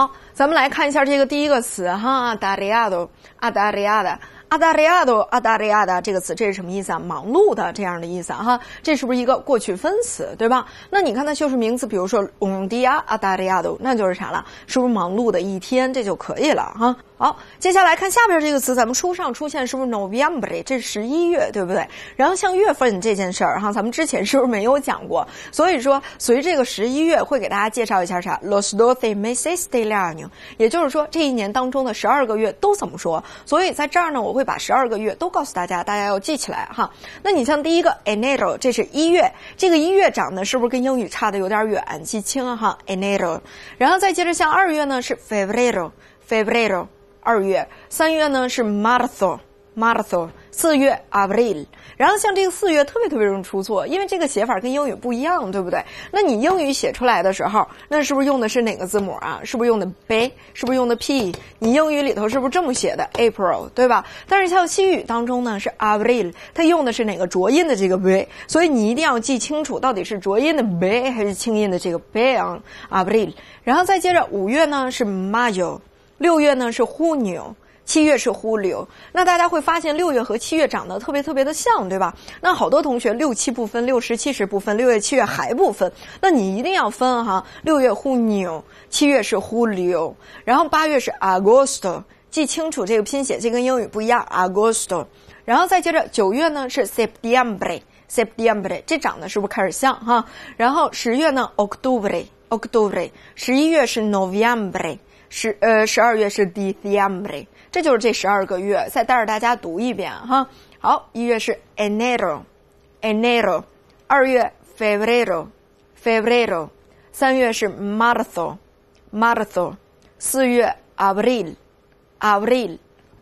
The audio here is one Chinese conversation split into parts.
好，咱们来看一下这个第一个词哈，达利亚的阿达利亚的。阿达利亚的阿达利亚的这个词，这是什么意思啊？忙碌的这样的意思啊，哈，这是不是一个过去分词，对吧？那你看它修饰名词，比如说 “un día” 阿达利亚的，那就是啥了？是不是忙碌的一天？这就可以了哈。好，接下来看下边这个词，咱们书上出现是不是 n o v e m b e r 这这十一月，对不对？然后像月份这件事儿哈，咱们之前是不是没有讲过？所以说，随这个十一月会给大家介绍一下啥 “los doce meses del año”，也就是说这一年当中的十二个月都怎么说？所以在这儿呢，我会。会把十二个月都告诉大家，大家要记起来哈。那你像第一个 enero，这是一月，这个一月长得是不是跟英语差的有点远？记清哈 enero，然后再接着像二月呢是 febrero，febrero 二月，三月呢是 marzo，marzo。四月 April，然后像这个四月特别特别容易出错，因为这个写法跟英语不一样，对不对？那你英语写出来的时候，那是不是用的是哪个字母啊？是不是用的 b？是不是用的 p？你英语里头是不是这么写的 April，对吧？但是像西语当中呢是 April，它用的是哪个浊音的这个 b？所以你一定要记清楚到底是浊音的 b 还是轻音的这个 b on April。然后再接着五月呢是 Mayo，六月呢是 Junio。七月是忽 u 那大家会发现六月和七月长得特别特别的像，对吧？那好多同学六七不分，六十七十不分，六月七月还不分，那你一定要分哈。六月忽牛，七月是忽 u 然后八月是 Augusto，记清楚这个拼写，这跟英语不一样 Augusto。然后再接着九月呢是 September，September 这长得是不是开始像哈？然后十月呢 October，October，十一月是 November，十呃十二月是 December。这就是这十二个月，再带着大家读一遍哈。好，一月是 enero，enero；二月 febrero，febrero；三月是 marzo，marzo；四月 abril，abril；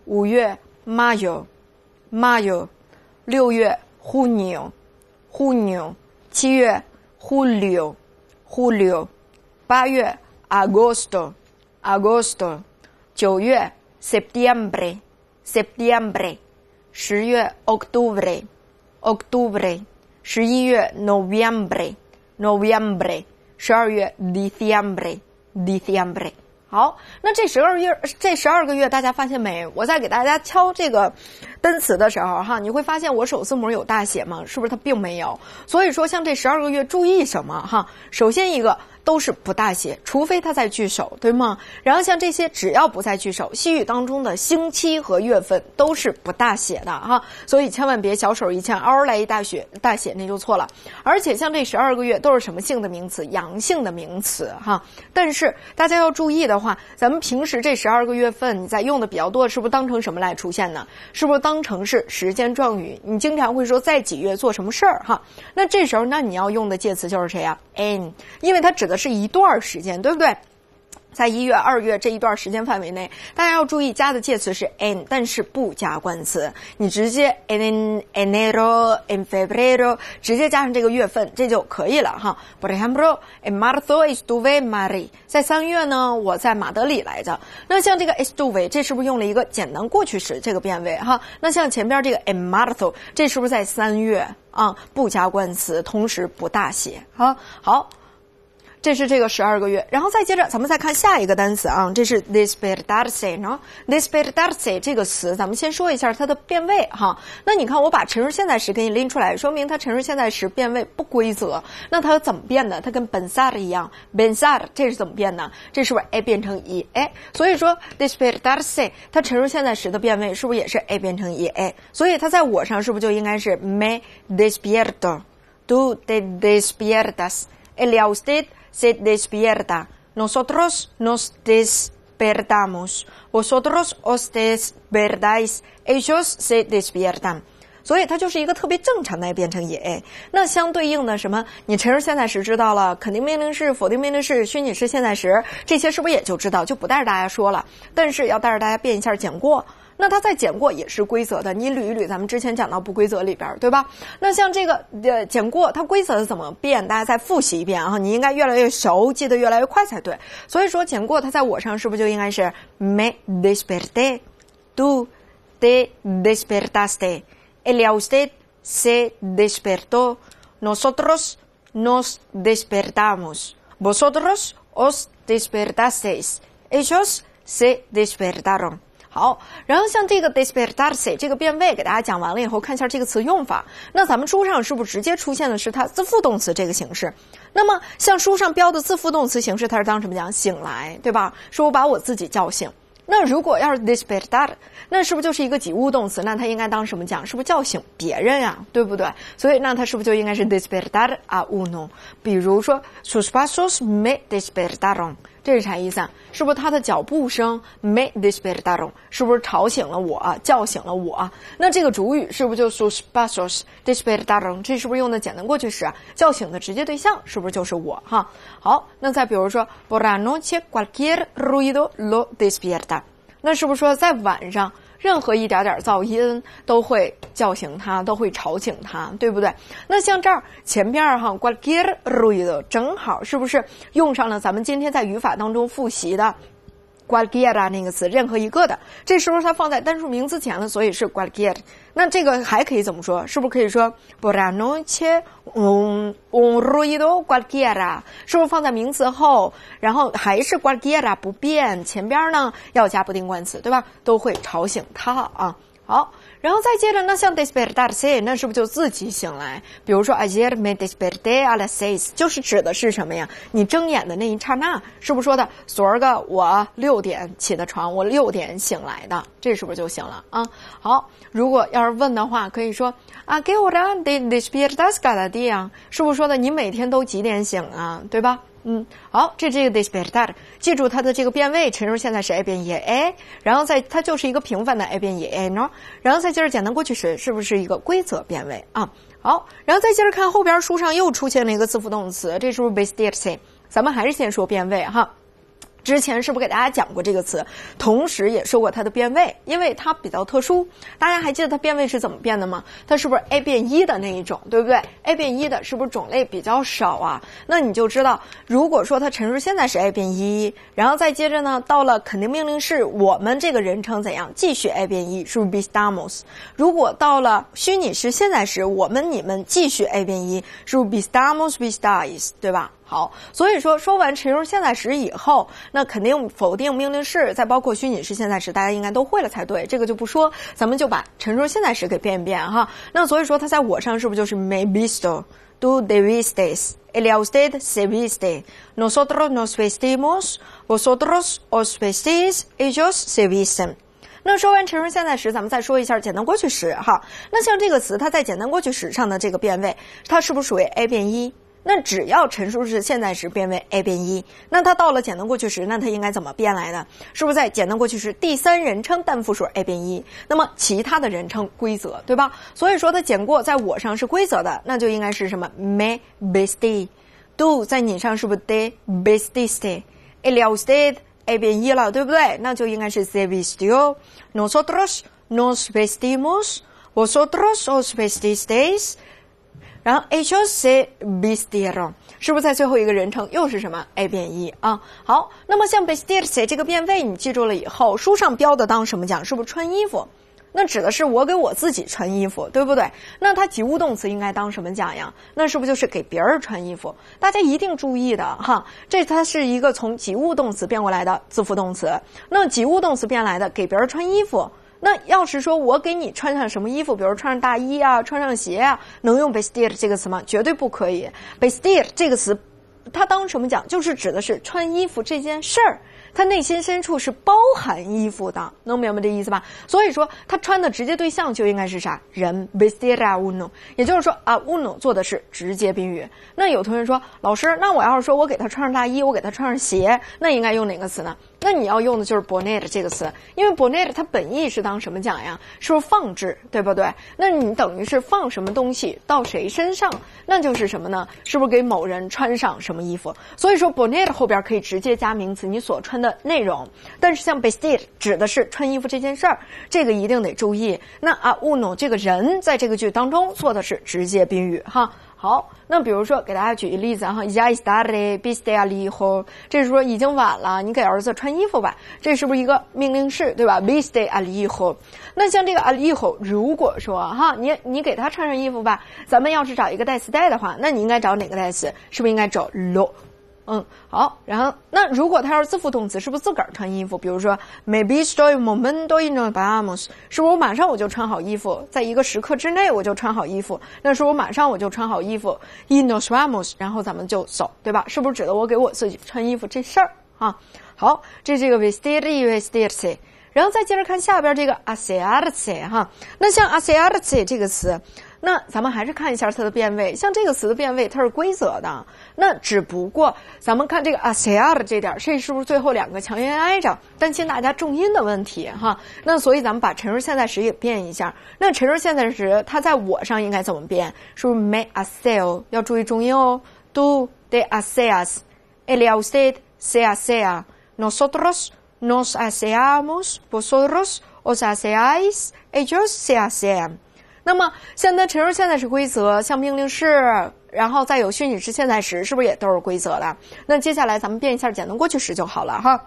五月 mayo，mayo；六月 junio，junio；七月 julio，julio；八月 agosto，agosto；九月。September, September，十月；October, October，十一月；November, November，十二月；December, December。好，那这十二月这十二个月，大家发现没？我在给大家敲这个单词的时候，哈，你会发现我首字母有大写吗？是不是它并没有？所以说，像这十二个月，注意什么？哈，首先一个。都是不大写，除非它在句首，对吗？然后像这些，只要不在句首，西语当中的星期和月份都是不大写的哈。所以千万别小手一欠，嗷来一大写大写，那就错了。而且像这十二个月都是什么性的名词？阳性的名词哈。但是大家要注意的话，咱们平时这十二个月份，你在用的比较多，是不是当成什么来出现呢？是不是当成是时间状语？你经常会说在几月做什么事儿哈？那这时候，那你要用的介词就是谁呀？in，因为它指的。是一段时间，对不对？在一月、二月这一段时间范围内，大家要注意加的介词是 in，但是不加冠词，你直接 in enero en febrero，直接加上这个月份，这就可以了哈。por ejemplo, en marzo es doy Madrid。在三月呢，我在马德里来着。那像这个 es doy，这是不是用了一个简单过去时这个变位哈？那像前边这个 en marzo，这是不是在三月啊？不加冠词，同时不大写啊？好。这是这个十二个月，然后再接着，咱们再看下一个单词啊。这是 this p i e d t r no this p i e r t y 这个词，咱们先说一下它的变位哈。那你看，我把陈述现在时给你拎出来，说明它陈述现在时变位不规则。那它怎么变的？它跟 b e n s a r 一样，b e n s a r 这是怎么变呢？这是不是 a 变成 e a？所以说 this p i e r t y 它陈述现在时的变位是不是也是 a 变成 e a？所以它在我上是不是就应该是 me desperto, tú te despertas, e l usted se despierta，nosotros nos despertamos，vosotros os despertáis，ellos se despiertan。所以它就是一个特别正常的变成也。a。那相对应的什么，你陈述现在时知道了，肯定命令式、否定命令式、虚拟式现在时这些是不是也就知道，就不带着大家说了。但是要带着大家变一下简过。那它再减过也是规则的，你捋一捋，咱们之前讲到不规则里边，对吧？那像这个呃，减过它规则怎么变？大家再复习一遍啊！你应该越来越熟，记得越来越快才对。所以说，减过它在我上是不是就应该是 me desperté, do, de despertaste, ella usted se despertó, nosotros nos despertamos, vosotros os despertasteis, ellos se despertaron。好，然后像这个 despertarse 这个变位，给大家讲完了以后，看一下这个词用法。那咱们书上是不是直接出现的是它自复动词这个形式？那么像书上标的自复动词形式，它是当什么讲？醒来，对吧？说我把我自己叫醒。那如果要是 despertar，那是不是就是一个及物动词？那它应该当什么讲？是不是叫醒别人呀？对不对？所以那它是不是就应该是 despertar a uno？比如说，sus pasos me despertaron，这是啥意思啊？是不是他的脚步声 made this bed daron？是不是吵醒了我，叫醒了我？那这个主语是不是就 s 是 s p s r s d h i s p e d daron？这是不是用的简单过去时？叫醒的直接对象是不是就是我？哈，好，那再比如说，por ano c u e cualquier ruido lo d e s p e r t a 那是不是说在晚上？任何一点点噪音都会叫醒他，都会吵醒他，对不对？那像这儿前边儿哈 g u a r i r u i d o 正好是不是用上了咱们今天在语法当中复习的？瓜 i e 亚 a 那个词，任何一个的，这时候它放在单数名词前了，所以是瓜拉 i 亚 r 那这个还可以怎么说？是不是可以说布拉诺切？嗯嗯，罗伊多瓜 i e r a 是不是放在名词后？然后还是瓜 i e 亚 a 不变，前边呢要加不定冠词，对吧？都会吵醒它啊！好。然后再接着，呢，像 despertar，se 那是不是就自己醒来？比如说，ayer me d e s p e r t é a l a s 就是指的是什么呀？你睁眼的那一刹那，是不是说的昨儿个我六点起的床，我六点醒来的，这是不是就行了啊？好，如果要是问的话，可以说，a qué hora despiertas cada día？是不是说的你每天都几点醒啊？对吧？嗯，好，这这个 this b e t r d e r 记住它的这个变位，陈述现在是 a 变 e a，然后再它就是一个平凡的 a 变 e A 喏，然后再接着简单过去时，是不是一个规则变位啊？好，然后再接着看后边书上又出现了一个字符动词，这是不是 be still same？咱们还是先说变位哈。之前是不是给大家讲过这个词，同时也说过它的变位，因为它比较特殊。大家还记得它变位是怎么变的吗？它是不是 a 变一的那一种，对不对？a 变一的是不是种类比较少啊？那你就知道，如果说它陈述现在时 a 变一，然后再接着呢，到了肯定命令式，我们这个人称怎样，继续 a 变一，是不是 be stamos？如果到了虚拟式现在时，我们你们继续 a 变一，是不是 be stamos be stais，对吧？好，所以说说完陈述现在时以后，那肯定否定命令式，再包括虚拟式现在时，大家应该都会了才对，这个就不说，咱们就把陈述现在时给变一变哈。那所以说它在我上是不是就是 m a y b i s t o do viestes, e l a o s esté v i s t e n nosotros nos vestimos, vosotros os vestís, ellos se visten。那说完陈述现在时，咱们再说一下简单过去时哈。那像这个词，它在简单过去时上的这个变位，它是不是属于 a 变一？那只要陈述式现在时，变为 a 变一，那它到了简单过去时，那它应该怎么变来呢？是不是在简单过去时第三人称单复数 a 变一？那么其他的人称规则，对吧？所以说它简过在我上是规则的，那就应该是什么 me a b e s t i d o 在你上是不是 de b e s t i s t e e l usted a 变 i 了，对不对？那就应该是 se v i s t i o nosotros nos vestimos，vosotros os vestisteis。然后，hocsi vestire，是不是在最后一个人称又是什么？a 变 e 啊。好，那么像 vestire 这个变位，你记住了以后，书上标的当什么讲？是不是穿衣服？那指的是我给我自己穿衣服，对不对？那它及物动词应该当什么讲呀？那是不是就是给别人穿衣服？大家一定注意的哈，这它是一个从及物动词变过来的符动词。那及物动词变来的给别人穿衣服。那要是说我给你穿上什么衣服，比如穿上大衣啊，穿上鞋啊，能用 b e s t i r 这个词吗？绝对不可以。b e s t i r 这个词，它当什么讲？就是指的是穿衣服这件事儿。它内心深处是包含衣服的，能明白这意思吧？所以说，他穿的直接对象就应该是啥？人 b e s t i r a uno。也就是说啊 uno 做的是直接宾语。那有同学说，老师，那我要是说我给他穿上大衣，我给他穿上鞋，那应该用哪个词呢？那你要用的就是 bonnet 这个词，因为 bonnet 它本意是当什么讲呀？是不是放置，对不对？那你等于是放什么东西到谁身上？那就是什么呢？是不是给某人穿上什么衣服？所以说 bonnet 后边可以直接加名词，你所穿的内容。但是像 b e s t i r 指的是穿衣服这件事儿，这个一定得注意。那 uno 这个人在这个句当中做的是直接宾语，哈。好，那比如说给大家举一个例子哈，ya hijo，viste es tarde, al 这是说已经晚了，你给儿子穿衣服吧，这是不是一个命令式，对吧？Bistey aliyho。那像这个 aliyho，如果说哈，你你给他穿上衣服吧，咱们要是找一个代词带的话，那你应该找哪个代词？是不是应该找 lo？嗯，好，然后那如果它要是自复动词，是不是自个儿穿衣服？比如说，maybe estoy momento e n o s b a m o s 是不是我马上我就穿好衣服，在一个时刻之内我就穿好衣服？那是我马上我就穿好衣服 e n o s w a m o s 然后咱们就走，对吧？是不是指的我给我自己穿衣服这事儿啊？好，这是一个 vestir v e s t i r s 然后再接着看下边这个 a s e a r s 哈，那像 a s e a r s 这个词。那咱们还是看一下它的变位，像这个词的变位，它是规则的。那只不过咱们看这个 asear 的这点，这是不是最后两个强音挨着？担心大家重音的问题哈。那所以咱们把陈述现在时也变一下。那陈述现在时，它在我上应该怎么变？是不是 me a asear？要注意重音哦。do te aseas, e l i o s usted se asean, nosotros nos aseamos, vosotros os a s e a i s ellos se asean. 那么，现在陈述现在时规则，像命令式，然后再有虚拟式现在时，是不是也都是规则了？那接下来咱们变一下简单过去时就好了哈。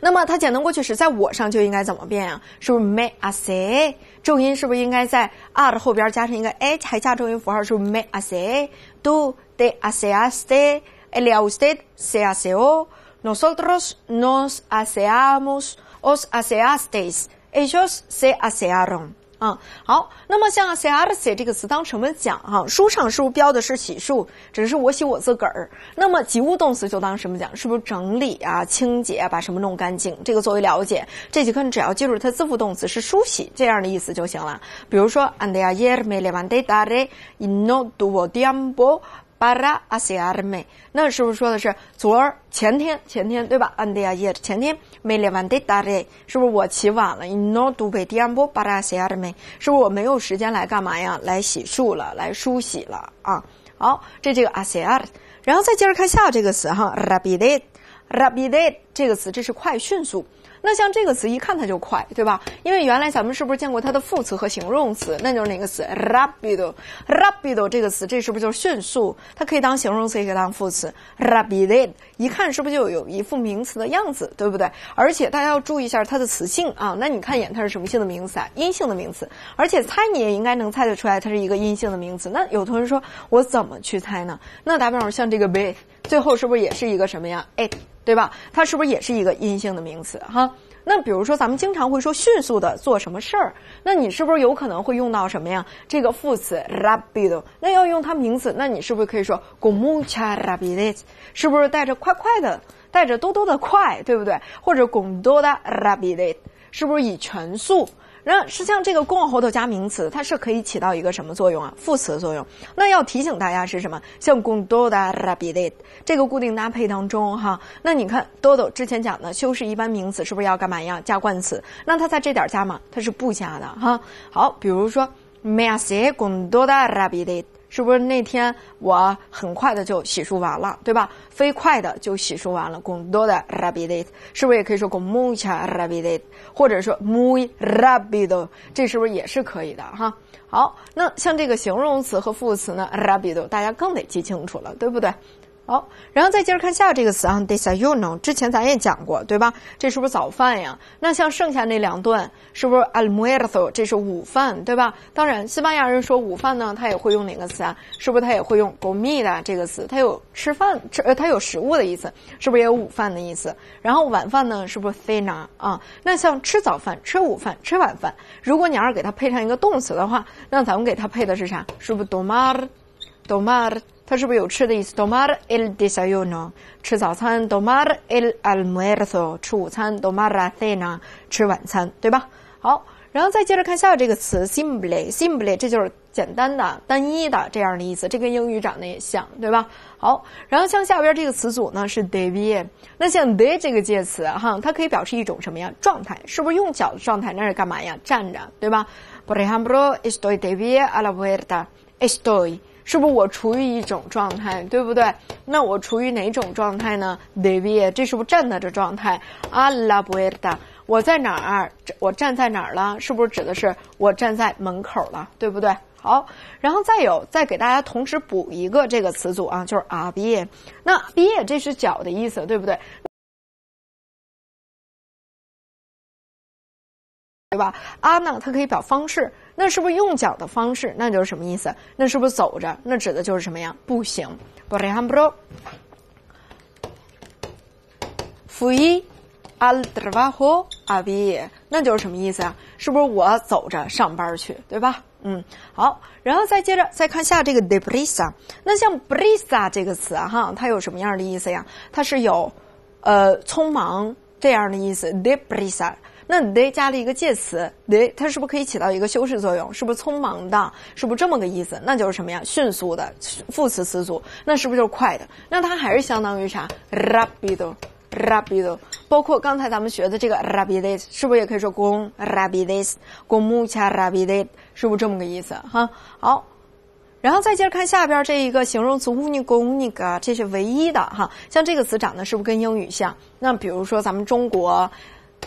那么它简单过去时，在我上就应该怎么变啊？是不是 m a y I s a y 重音是不是应该在 ar e 后边加上一个 h，还加重音符号是不是 m a y I s a c e tú te s a y e s a y e l l a usted se hace？o nosotros nos hacemos？os hacisteis？ellos se hacieron？啊，好，那么像 s e a r c 这个词当什么讲？哈，书上是不是标的是洗漱？只是我洗我自个儿。那么及物动词就当什么讲？是不是整理啊、清洁，把什么弄干净？这个作为了解，这节课你只要记住它，字副动词是梳洗这样的意思就行了。比如说，and e ayer me levante tarde y no tuvo tiempo。巴拉阿西亚的美，那是不是说的是昨儿前天前天对吧？安迪亚叶前天没练完的打雷，是不是我起晚了？你诺都被颠簸巴拉西亚的美，是不是我没有时间来干嘛呀？来洗漱了，来梳洗了啊？好，这这个阿西亚的，然后再接着看下这个词哈，拉比的拉比的这个词，这是快迅速。那像这个词一看它就快，对吧？因为原来咱们是不是见过它的副词和形容词？那就是哪个词？rabido，rabido 这个词，这是不是就是迅速？它可以当形容词，也可以当副词。r a b i d 一看是不是就有一副名词的样子，对不对？而且大家要注意一下它的词性啊。那你看一眼，它是什么性的名词啊？阴性的名词。而且猜你也应该能猜得出来，它是一个阴性的名词。那有同学说，我怎么去猜呢？那打方说，像这个 be，最后是不是也是一个什么呀？it。对吧？它是不是也是一个阴性的名词？哈，那比如说咱们经常会说迅速的做什么事儿，那你是不是有可能会用到什么呀？这个副词 rapido，那要用它名词，那你是不是可以说 c o m u c h a rapido，是不是带着快快的，带着多多的快，对不对？或者 g o n o l a r a p i d 是不是以全速？那实际上，这个共后头加名词，它是可以起到一个什么作用啊？副词作用。那要提醒大家是什么？像共多哒 d 比的这个固定搭配当中，哈，那你看 todo 之前讲的修饰一般名词，是不是要干嘛呀？加冠词？那它在这点加吗？它是不加的，哈。好，比如说 measé 共多哒 d 比的。是不是那天我很快的就洗漱完了，对吧？飞快的就洗漱完了。更多的 rabidet，是不是也可以说 Gumucha rabidet，或者说 Mu rabido，这是不是也是可以的哈？好，那像这个形容词和副词呢，rabido 大家更得记清楚了，对不对？好，然后再接着看下这个词啊，desayuno。之前咱也讲过，对吧？这是不是早饭呀？那像剩下那两顿，是不是 almuerzo？这是午饭，对吧？当然，西班牙人说午饭呢，他也会用哪个词啊？是不是他也会用 comida 这个词？它有吃饭，吃呃，它有食物的意思，是不是也有午饭的意思？然后晚饭呢，是不是 cena 啊？那像吃早饭、吃午饭、吃晚饭，如果你要是给它配上一个动词的话，那咱们给它配的是啥？是不是 domar，domar？它是不是有吃的意思？Domar el desayuno，吃早餐；Domar el almuerzo，吃午餐；Domar la cena，吃晚餐，对吧？好，然后再接着看下这个词，simply，simply，这就是简单的、单一的这样的意思。这跟英语长得也像，对吧？好，然后像下边这个词组呢是 d e v i e 那像 de 这个介词哈，它可以表示一种什么呀？状态，是不是用脚的状态？那是干嘛呀？站着，对吧？Por ejemplo, estoy d e b i e a la puerta, estoy。是不是我处于一种状态，对不对？那我处于哪种状态呢？d e 别，这是不站在这状态？la 阿拉 e 尔 a 我在哪儿？我站在哪儿了？是不是指的是我站在门口了，对不对？好，然后再有，再给大家同时补一个这个词组啊，就是 b e 那别，这是脚的意思，对不对？对吧？阿呢，它可以表方式，那是不是用脚的方式？那就是什么意思？那是不是走着？那指的就是什么呀？步行。por 布雷汉布 r 副一，阿尔德瓦霍阿 e 那就是什么意思啊？是不是我走着上班去？对吧？嗯，好，然后再接着再看下这个 d e p r i s a 那像 brisa 这个词哈，它有什么样的意思呀？它是有，呃，匆忙这样的意思。d e p r i s a 那 they 加了一个介词 they，它是不是可以起到一个修饰作用？是不是匆忙的？是不是这么个意思？那就是什么呀？迅速的副词词组，那是不是就是快的？那它还是相当于啥？rabido，rabido，包括刚才咱们学的这个 r a b i d 是不是也可以说公 rabido，公母恰 r a b i d 是不是这么个意思？哈，好，然后再接着看下边这一个形容词 uni 公那这是唯一的哈，像这个词长得是不是跟英语像？那比如说咱们中国。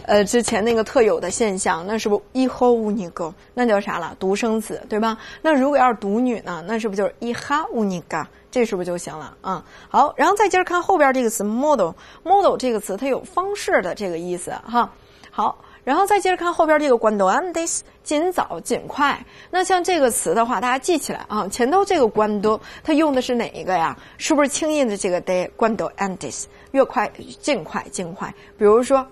呃，之前那个特有的现象，那是不是一后无你哥？那叫啥了？独生子，对吧？那如果要是独女呢？那是不是就是一哈无尼嘎？这是不是就行了？啊，好，然后再接着看后边这个词 model，model 这个词它有方式的这个意思哈。好，然后再接着看后边这个冠多，this 尽早尽快。那像这个词的话，大家记起来啊，前头这个冠多，它用的是哪一个呀？是不是轻音的这个 day 冠多 antis 越快尽快尽快？比如说。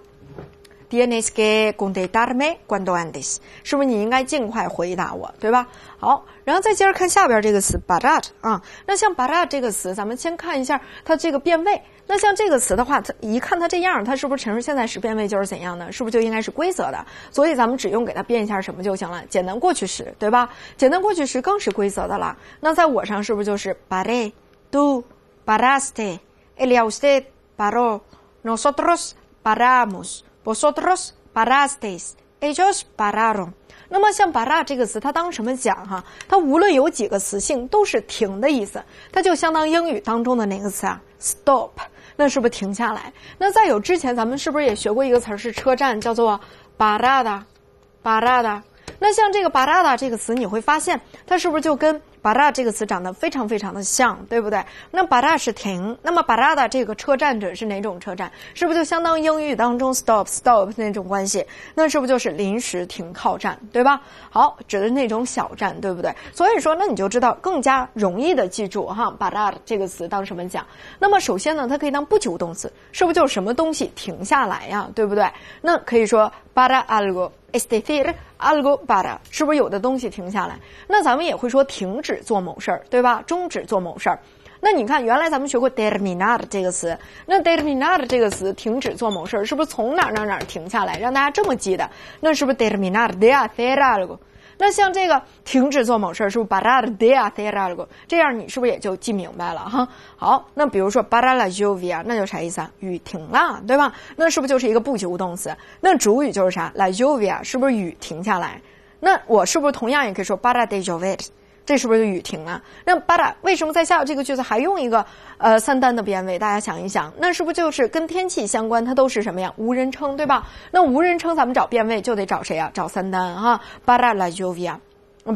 d n a s que con de darme cuando andes，是不是你应该尽快回答我，对吧？好，然后再接着看下边这个词 b a r a t 啊。那像 b a r a t 这个词，咱们先看一下它这个变位。那像这个词的话，它一看它这样，它是不是陈述现在时变位就是怎样呢？是不是就应该是规则的？所以咱们只用给它变一下什么就行了，简单过去时，对吧？简单过去时更是规则的了。那在我上是不是就是 b a r e do, b a r a s t e e l i a usted paró, nosotros paramos。vosotros, baratas, s ellos, b a r a r o 那么像 “bara” 这个词，它当什么讲？哈，它无论有几个词性，都是停的意思。它就相当英语当中的哪个词啊？stop，那是不是停下来？那再有之前咱们是不是也学过一个词儿是车站，叫做 “barada”，“barada”。那像这个 “barada” 这个词，你会发现它是不是就跟？“bara” 这个词长得非常非常的像，对不对？那 b r a 是停，那么 b r a 的这个车站指的是哪种车站？是不是就相当英语当中 stop stop 那种关系？那是不就是临时停靠站，对吧？好，指的那种小站，对不对？所以说，那你就知道更加容易的记住哈，b r a 这个词当什么讲？那么首先呢，它可以当不及物动词，是不是就什么东西停下来呀？对不对？那可以说 b a r a algo。e s t h q i e r Algo p a r a 是不是有的东西停下来？那咱们也会说停止做某事儿，对吧？终止做某事儿。那你看，原来咱们学过 d e r m i n a r 这个词。那 d e r m i n a r 这个词，停止做某事儿，是不是从哪儿哪儿哪儿停下来？让大家这么记的。那是不是 d e r m i n a r Detener algo? 那像这个停止做某事儿，是不是巴拉的德啊德拉了个？这样你是不是也就记明白了哈？好，那比如说巴拉拉西 v i 亚，那就啥意思啊？雨停了，对吧？那是不是就是一个不及物动词？那主语就是啥？l a 拉西 v i 亚，是不是雨停下来？那我是不是同样也可以说 d 巴拉德 o v 维斯？这是不是雨停了？那巴达为什么在下这个句子还用一个呃三单的变位？大家想一想，那是不是就是跟天气相关？它都是什么呀？无人称，对吧？那无人称，咱们找变位就得找谁啊？找三单哈，巴达拉尤维亚，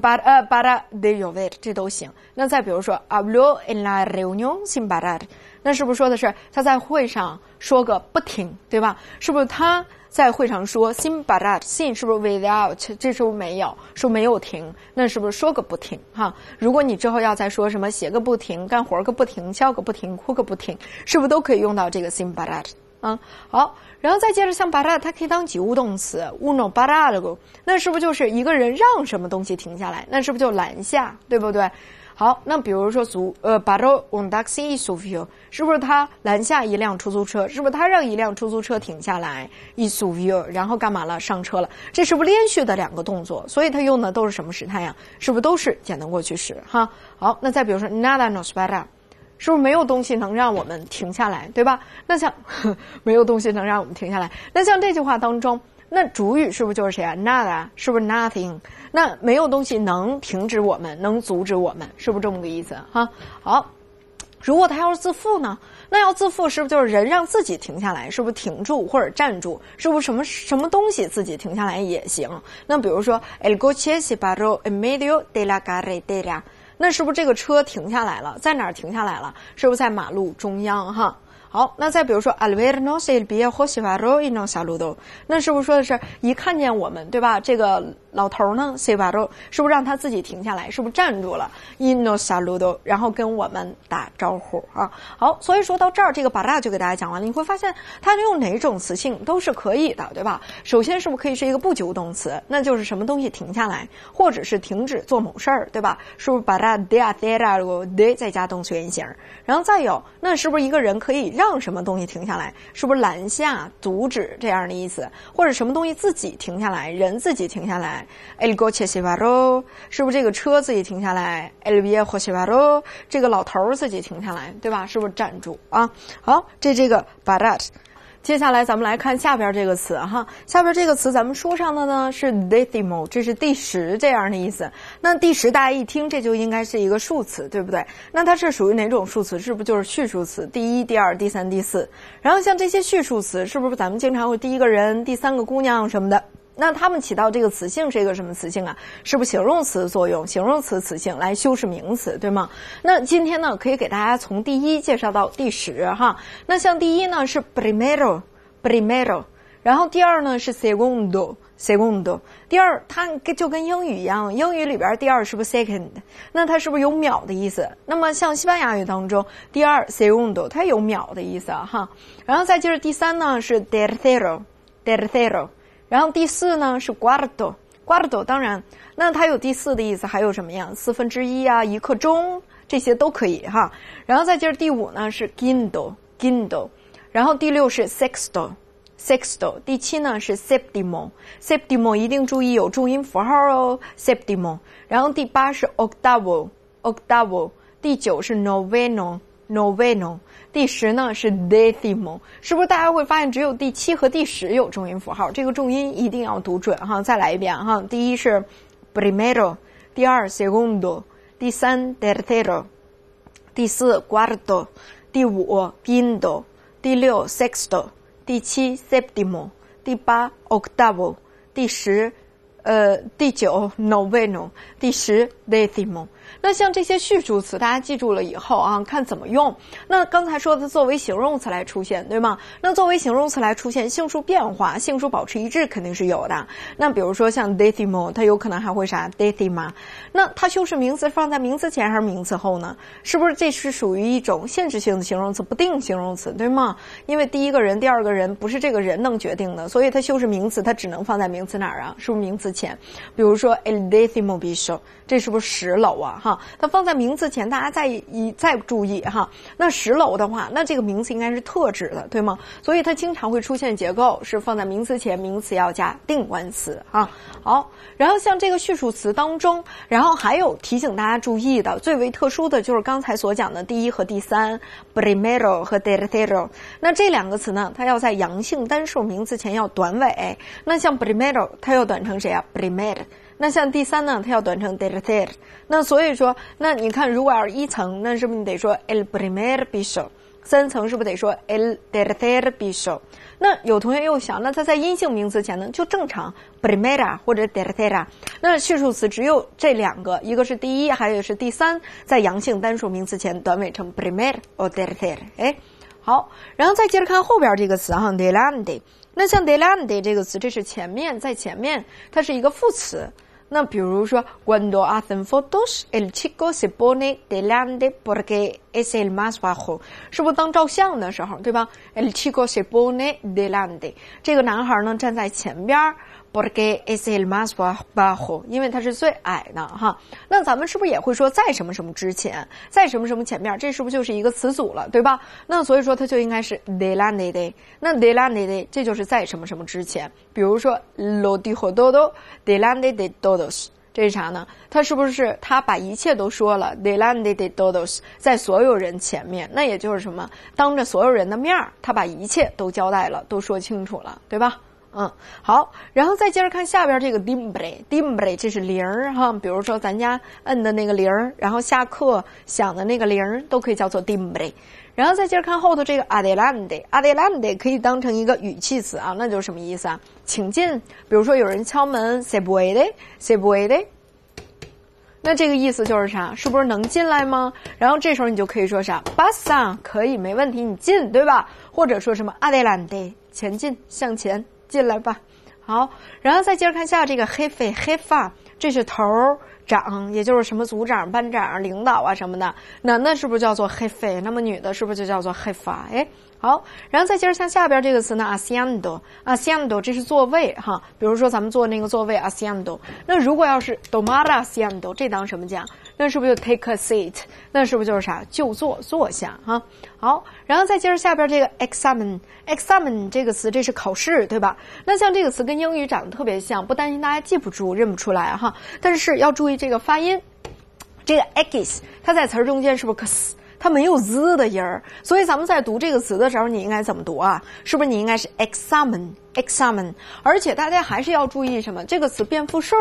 巴啊巴达迪尤维，这都行。那再比如说阿罗恩拉雷乌牛辛巴达，那是不是说的是他在会上说个不停，对吧？是不是他？在会上说，sim 巴拉 sim 是不是 without？这是不是没有？说没有停，那是不是说个不停？哈，如果你之后要再说什么，写个不停，干活个不停，笑个不停，哭个不停，是不是都可以用到这个 sim 巴拉？嗯，好，然后再接着像巴拉，它可以当及物动词，uno 巴拉了 go，那是不是就是一个人让什么东西停下来？那是不是就拦下？对不对？好，那比如说足呃，s 多翁达西苏菲尔，是不是他拦下一辆出租车？是不是他让一辆出租车停下来？s 伊苏菲尔，然后干嘛了？上车了，这是不是连续的两个动作？所以他用的都是什么时态呀？是不是都是简单过去时？哈，好，那再比如说，nada nos p a r a 是不是没有东西能让我们停下来？对吧？那像没有东西能让我们停下来，那像这句话当中。那主语是不是就是谁啊？nada，是不是 nothing？那没有东西能停止我们，能阻止我们，是不是这么个意思哈？好，如果他要是自负呢？那要自负是不是就是人让自己停下来？是不是停住或者站住？是不是什么什么东西自己停下来也行？那比如说，el coche se paró i n m e d i a t a r e t e 那是不是这个车停下来了？在哪儿停下来了？是不是在马路中央哈？好，那再比如说，Alvino se v i e Josevaro y nos saludó。那是不是说的是，一看见我们，对吧？这个老头儿呢 c e v a r o 是不是让他自己停下来，是不是站住了？y nos saludó，然后跟我们打招呼啊。好，所以说到这儿，这个 para 就给大家讲完了。你会发现，它用哪种词性都是可以的，对吧？首先，是不是可以是一个不及物动词，那就是什么东西停下来，或者是停止做某事儿，对吧？是不是 para de a de a lo de 再加动词原形？然后再有，那是不是一个人可以让让什么东西停下来，是不是拦下、阻止这样的意思？或者什么东西自己停下来，人自己停下来？El gochesi paro，是不是这个车自己停下来？El viejo paro，这个老头儿自己停下来，对吧？是不是站住啊？好，这这个 b a r a t 接下来咱们来看下边这个词哈，下边这个词咱们书上的呢是 decimo，这是第十这样的意思。那第十大家一听，这就应该是一个数词，对不对？那它是属于哪种数词？是不是就是序数词？第一、第二、第三、第四。然后像这些序数词，是不是咱们经常会第一个人、第三个姑娘什么的？那它们起到这个词性是一个什么词性啊？是不是形容词作用？形容词词性来修饰名词，对吗？那今天呢，可以给大家从第一介绍到第十哈。那像第一呢是 primero，primero，然后第二呢是 segundo，segundo。第二它就跟英语一样，英语里边第二是不是 second？那它是不是有秒的意思？那么像西班牙语当中第二 segundo，它有秒的意思啊哈。然后再接着第三呢是 tercero，tercero。然后第四呢是 g u a r d o g u a r d o 当然，那它有第四的意思，还有什么呀？四分之一啊，一刻钟这些都可以哈。然后再接着第五呢是 q i n d o q u i n t o 然后第六是 sexto，sexto，第七呢是 septimo，septimo 一定注意有注音符号哦，septimo。然后第八是 octavo，octavo，第九是 noveno。noveno，第十呢是 decimo，是不是大家会发现只有第七和第十有重音符号？这个重音一定要读准哈！再来一遍哈！第一是 primero，第二 segundo，第三 tercero，第四 g u a r t o 第五 quinto，第六 sexto，第七 septimo，第八 octavo，第十呃第九 noveno，第十 decimo。那像这些序数词，大家记住了以后啊，看怎么用。那刚才说的作为形容词来出现，对吗？那作为形容词来出现，性数变化、性数保持一致肯定是有的。那比如说像 d e c decimal 它有可能还会啥 decima？那它修饰名词，放在名词前还是名词后呢？是不是这是属于一种限制性的形容词，不定形容词，对吗？因为第一个人、第二个人不是这个人能决定的，所以它修饰名词，它只能放在名词哪儿啊？是不是名词前？比如说 d el c i m 第 s h o 什，这是不是十楼啊？哈，它放在名词前，大家再一再注意哈。那十楼的话，那这个名词应该是特指的，对吗？所以它经常会出现结构是放在名词前，名词要加定冠词啊。好，然后像这个序数词当中，然后还有提醒大家注意的最为特殊的就是刚才所讲的第一和第三，primero 和 tercero。那这两个词呢，它要在阳性单数名词前要短尾。那像 primero，它要短成谁啊？primero。那像第三呢，它要短成 terter。那所以说，那你看，如果要是一层，那是不是你得说 el p r i m e r b piso？三层是不是得说 el terter piso？那有同学又想，那它在阴性名词前呢，就正常 primera 或者 terter。那序数词只有这两个，一个是第一，还有是第三，在阳性单数名词前短尾成 p r i m e r o 或 terter。哎，好，然后再接着看后边这个词哈 d e r c e De 那像 de lante 这个词，这是前面在前面，它是一个副词。那比如说，cuando hacen fotos el chico se pone de lante porque es el más bajo，是不？当照相的时候，对吧？el chico se pone de lante，这个男孩呢站在前边儿。b o r u e i es el más bajo，因为它是最矮的哈。那咱们是不是也会说在什么什么之前，在什么什么前面？这是不是就是一个词组了，对吧？那所以说它就应该是 de la neta。那 de la neta 这就是在什么什么之前。比如说 lo de los dedos，de la neta dedos，这是啥呢？他是不是他把一切都说了？de la neta dedos，在所有人前面，那也就是什么？当着所有人的面儿，他把一切都交代了，都说清楚了，对吧？嗯，好，然后再接着看下边这个 dimbre，dimbre，这是铃儿哈，比如说咱家摁的那个铃儿，然后下课响的那个铃儿，都可以叫做 dimbre。然后再接着看后头这个 adelante，adelante 可以当成一个语气词啊，那就是什么意思啊？请进，比如说有人敲门，se puede，se puede，那这个意思就是啥？是不是能进来吗？然后这时候你就可以说啥，basa，可以，没问题，你进对吧？或者说什么 adelante，前进，向前。进来吧，好，然后再接着看下这个黑飞黑发，这是头长，也就是什么组长、班长、领导啊什么的，男的是不是叫做黑飞？那么女的是不是就叫做黑发？哎。好，然后再接着向下边这个词呢，asiento，asiento，这是座位哈。比如说咱们坐那个座位，asiento。那如果要是 domara asiento，这当什么讲？那是不是就 take a seat？那是不是就是啥就坐坐下哈？好，然后再接着下边这个 examen，examen 这个词，这是考试对吧？那像这个词跟英语长得特别像，不担心大家记不住、认不出来哈。但是要注意这个发音，这个 ex，它在词儿中间是不是可？它没有 z 的音儿，所以咱们在读这个词的时候，你应该怎么读啊？是不是你应该是 examine，examine？而且大家还是要注意什么？这个词变复数。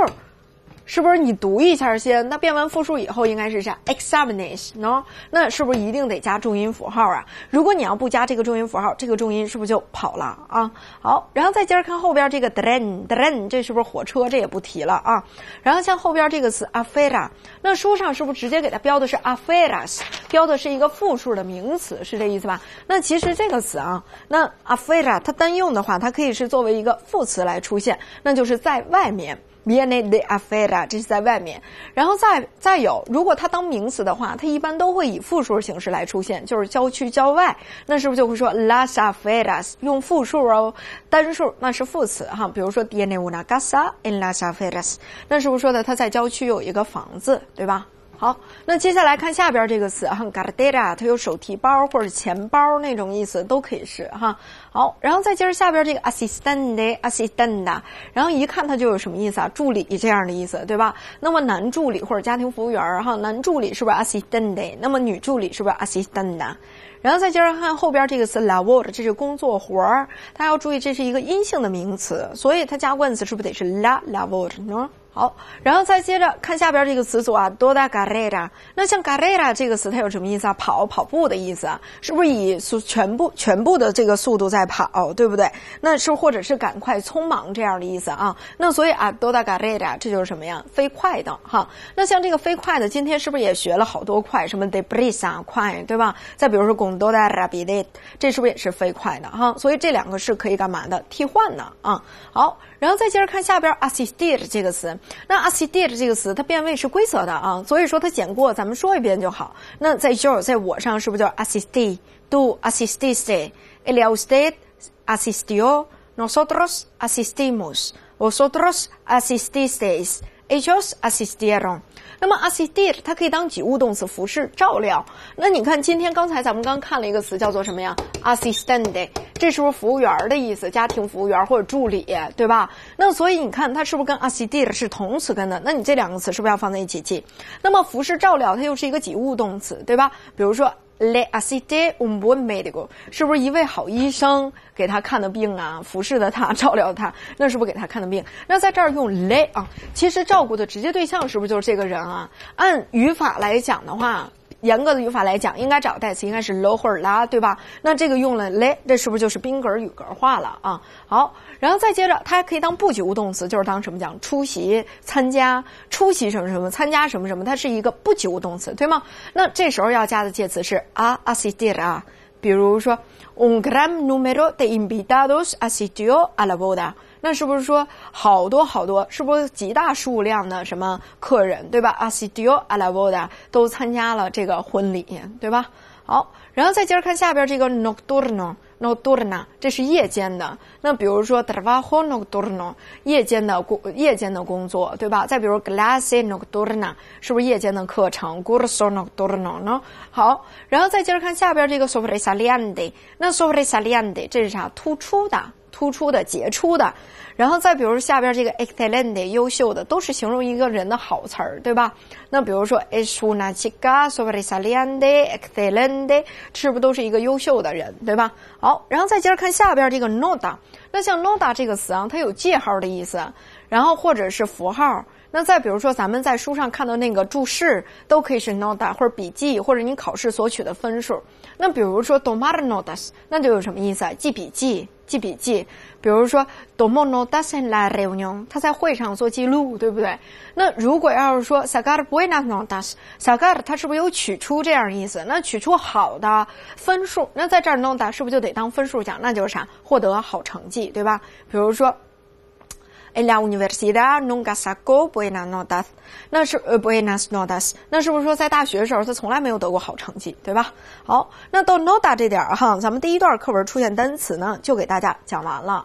是不是你读一下先？那变完复数以后应该是啥 e x a m i n a t o n s 哦，那是不是一定得加重音符号啊？如果你要不加这个重音符号，这个重音是不是就跑了啊？好，然后再接着看后边这个 train，train，这是不是火车？这也不提了啊。然后像后边这个词 affair，那书上是不是直接给它标的是 affairs，标的是一个复数的名词？是这意思吧？那其实这个词啊，那 affair 它单用的话，它可以是作为一个副词来出现，那就是在外面。v i e o de a f e r r a 这是在外面，然后再再有，如果它当名词的话，它一般都会以复数形式来出现，就是郊区郊外，那是不是就会说 las a f e r r a s 用复数哦，单数那是副词哈，比如说 d i e una casa en las a f e r r a s 那是不是说的他在郊区有一个房子，对吧？好，那接下来看下边这个词哈 g a r d e t a 它有手提包或者钱包那种意思，都可以是哈。好，然后再接着下边这个 asistente，asistenda，s s 然后一看它就有什么意思啊，助理这样的意思，对吧？那么男助理或者家庭服务员儿哈，男助理是不是 asistente？s 那么女助理是不是 asistenda？s 然后再接着看后边这个词 la v o r 这是工作活儿，大家要注意这是一个阴性的名词，所以它加冠词是不是得是 la la v o r 呢？好，然后再接着看下边这个词组啊多 o d a g a r e t a 那像 “gareta” 这个词，它有什么意思啊？跑，跑步的意思啊，是不是以速全部全部的这个速度在跑，对不对？那是或者是赶快、匆忙这样的意思啊。那所以啊多 o d a g a r e t a 这就是什么呀？飞快的哈。那像这个飞快的，今天是不是也学了好多快？什么 d e p r i s 啊，a 快，对吧？再比如说 g o n d o g a r e b i 这是不是也是飞快的哈？所以这两个是可以干嘛的？替换的啊？好，然后再接着看下边 assist 这个词。那 assisted 这个词，它变位是规则的啊，所以说它简过，咱们说一遍就好。那在 you，在我上，是不是叫 assisted？o assiste? e l i a usted asistió. Nosotros asistimos. Vosotros asististeis. Ellos asistieron. 那么，assist i d 它可以当及物动词，服侍、照料。那你看，今天刚才咱们刚看了一个词，叫做什么呀？assistant，这是不是服务员的意思？家庭服务员或者助理，对吧？那所以你看，它是不是跟 assist i d 是同词根的？那你这两个词是不是要放在一起记？那么，服侍、照料，它又是一个及物动词，对吧？比如说。le a city un buen médico，是不是一位好医生给他看的病啊？服侍的他，照料他，那是不是给他看的病？那在这儿用 le 啊，其实照顾的直接对象是不是就是这个人啊？按语法来讲的话。严格的语法来讲，应该找代词，应该是 lo 或 la，对吧？那这个用了 le，这是不是就是宾格儿语格化了啊？好，然后再接着，它还可以当不及物动词，就是当什么讲？出席、参加、出席什么什么、参加什么什么，它是一个不及物动词，对吗？那这时候要加的介词是 a asistir a，比如说，un gran número de invitados asistió a la boda。那是不是说好多好多？是不是极大数量的什么客人，对吧？a s i i d 阿 a l 奥阿拉 d a 都参加了这个婚礼，对吧？好，然后再接着看下边这个 nocturno nocturna，这是夜间的。那比如说 t a r a v a j o nocturno，夜间的工，夜间的工作，对吧？再比如 g l a s e nocturna，是不是夜间的课程？Gurso nocturno，好。然后再接着看下边这个 sobre saliente，那 sobre saliente 这是啥？突出的。突出的、杰出的，然后再比如下边这个 excellent 优秀的，都是形容一个人的好词儿，对吧？那比如说 esu nacica sobresaliente excelente，这不都是一个优秀的人，对吧？好，然后再接着看下边这个 nota，那像 nota 这个词啊，它有记号的意思，然后或者是符号。那再比如说咱们在书上看到那个注释，都可以是 nota 或者笔记，或者你考试所取的分数。那比如说 t o m a r notas，那就有什么意思？记笔记。记笔记，比如说 domono doesn't la reunion，他在会上做记录，对不对？那如果要是说 sagar boina no das，sagar 他是不是有取出这样的意思？那取出好的分数，那在这儿 no das 是不是就得当分数讲？那就是啥？获得好成绩，对吧？比如说。El la universidad nunca sacó buenas notas，那是呃，buenas notas，那是不是说在大学的时候他从来没有得过好成绩，对吧？好，那到 nota 这点儿哈，咱们第一段课文出现单词呢，就给大家讲完了。